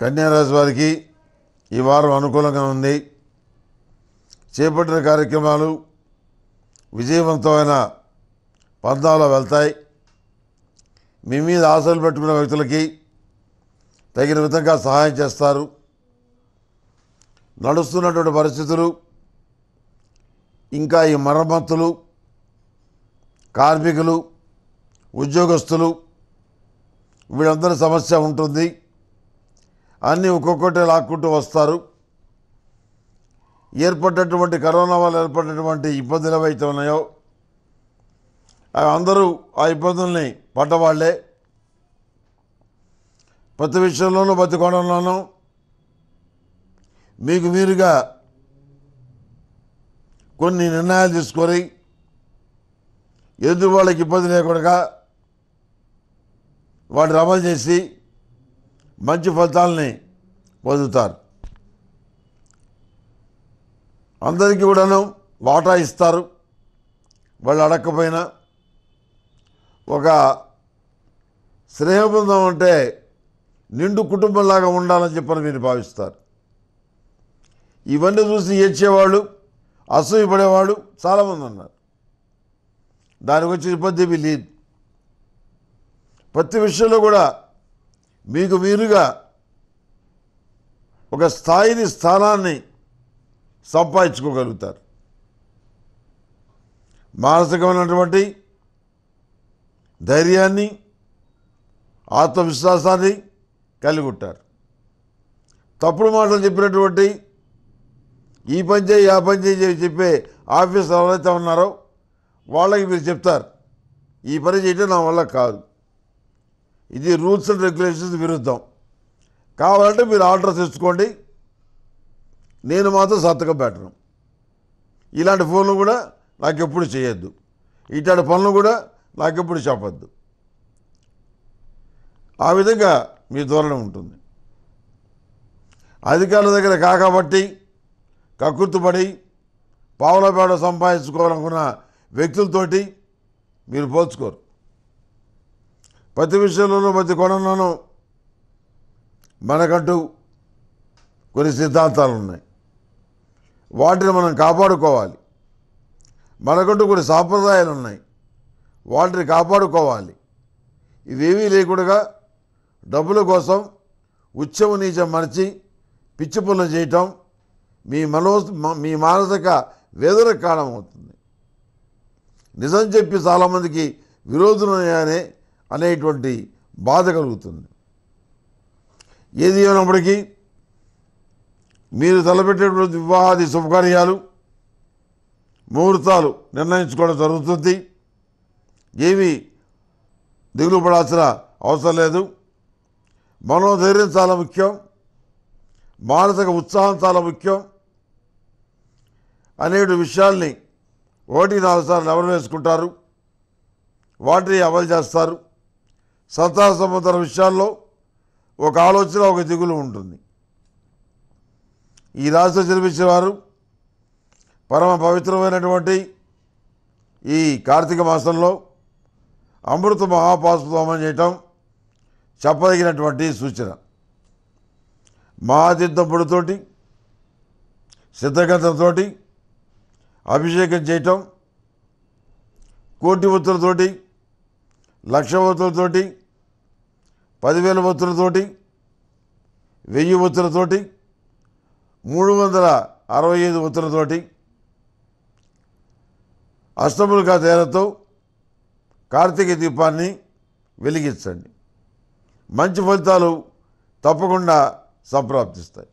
కన్యారాశి వారికి ఈ వారం అనుకూలంగా ఉంది చేపట్టిన కార్యక్రమాలు విజయవంతమైన పంథాలో వెళ్తాయి మీ మీద ఆశలు పెట్టుకున్న వ్యక్తులకి తగిన విధంగా సహాయం చేస్తారు నడుస్తున్నటువంటి పరిస్థితులు ఇంకా ఈ మరమ్మతులు కార్మికులు ఉద్యోగస్తులు వీళ్ళందరి సమస్య ఉంటుంది అన్నీ ఒక్కొక్కటి లాక్కుంటూ వస్తారు ఏర్పడ్డటువంటి కరోనా వల్ల ఏర్పడినటువంటి ఇబ్బందులు ఏవైతే ఉన్నాయో అవి అందరూ ఆ ఇబ్బందుల్ని పడ్డవాళ్లే ప్రతి విషయంలోనూ బతికోవడంలోనూ మీకు మీరుగా కొన్ని నిర్ణయాలు తీసుకొని ఎదురు వాళ్ళకి ఇబ్బంది లేకుండా వాటిని అమలు చేసి మంచి ఫలితాలని పొందుతారు అందరికీ కూడాను వాటా ఇస్తారు వాళ్ళు అడగకపోయినా ఒక స్నేహబృందం అంటే నిండు కుటుంబంలాగా ఉండాలని చెప్పని మీరు భావిస్తారు ఇవన్నీ చూసి ఏడ్చేవాళ్ళు అసూయపడేవాళ్ళు చాలామంది ఉన్నారు దానికి వచ్చి ఇబ్బంది లేదు ప్రతి విషయంలో కూడా మీకు మీరుగా ఒక స్థాయిని స్థానాన్ని సంపాదించుకోగలుగుతారు మానసికమైనటువంటి ధైర్యాన్ని ఆత్మవిశ్వాసాన్ని కలిగి ఉంటారు తప్పుడు మాటలు చెప్పినటువంటి ఈ పని చేయి ఆ పని చేయి చెప్పే ఆఫీసర్ ఎవరైతే ఉన్నారో వాళ్ళకి మీరు చెప్తారు ఈ పని చేయటం నా వల్ల కాదు ఇది రూల్స్ అండ్ రెగ్యులేషన్స్ విరుద్ధం కావాలంటే మీరు ఆర్డర్ తెచ్చుకోండి నేను మాత్రం సంతకం పెట్టను ఇలాంటి ఫోన్లు కూడా నాకు ఎప్పుడు చేయొద్దు ఇట్లాంటి పనులు కూడా నాకు ఎప్పుడు చెప్పద్దు ఆ విధంగా మీ ధోరణి ఉంటుంది అధికారుల దగ్గర కాకబట్టి కక్కుర్తుపడి పావుల పేడ సంపాదించుకోవాలనుకున్న వ్యక్తులతోటి మీరు పోల్చుకోరు ప్రతి విషయంలోనూ ప్రతి కోణంలోనూ మనకంటూ కొన్ని సిద్ధాంతాలు ఉన్నాయి వాటిని మనం కాపాడుకోవాలి మనకంటూ కొన్ని సాంప్రదాయాలు ఉన్నాయి వాటిని కాపాడుకోవాలి ఇవేవీ లేకుండా డబ్బుల కోసం ఉత్సవ నీచం మరిచి పిచ్చి పనులు చేయటం మీ మనో మీ మానసిక వేదనకు కారణమవుతుంది నిజం చెప్పి చాలామందికి అనే అనేటువంటి బాధ కలుగుతుంది ఏది అయినప్పటికీ మీరు తలపెట్టేటువంటి వివాహాది శుభకార్యాలు ముహూర్తాలు నిర్ణయించుకోవడం జరుగుతుంది ఏమీ దిగులు పడాల్సిన అవసరం లేదు మనోధైర్యం చాలా ముఖ్యం మానసిక ఉత్సాహం చాలా ముఖ్యం అనేటు విషయాల్ని ఒకటి నాలుగు సార్లు ఎవరు వేసుకుంటారు వాటిని అమలు చేస్తారు సత్తా సంబంధ విషయాల్లో ఒక ఆలోచన ఒక దిగులు ఉంటుంది ఈ రాశి జన్మించిన వారు పరమ పవిత్రమైనటువంటి ఈ కార్తీక మాసంలో అమృత మహాపాస్వమం చేయటం చెప్పదగినటువంటి సూచన మహాతీర్థం పొడితోటి సిద్ధగంధంతో అభిషేకం చేయటం కోటి ఉత్తులతోటి లక్ష ఒత్తులతోటి పదివేల ఒత్తులతోటి వెయ్యి ఒత్తులతోటి మూడు వందల అరవై ఐదు ఒత్తులతోటి అష్టములుగా తేరతో కార్తీక దీపాన్ని వెలిగించండి మంచి ఫలితాలు తప్పకుండా సంప్రాప్తిస్తాయి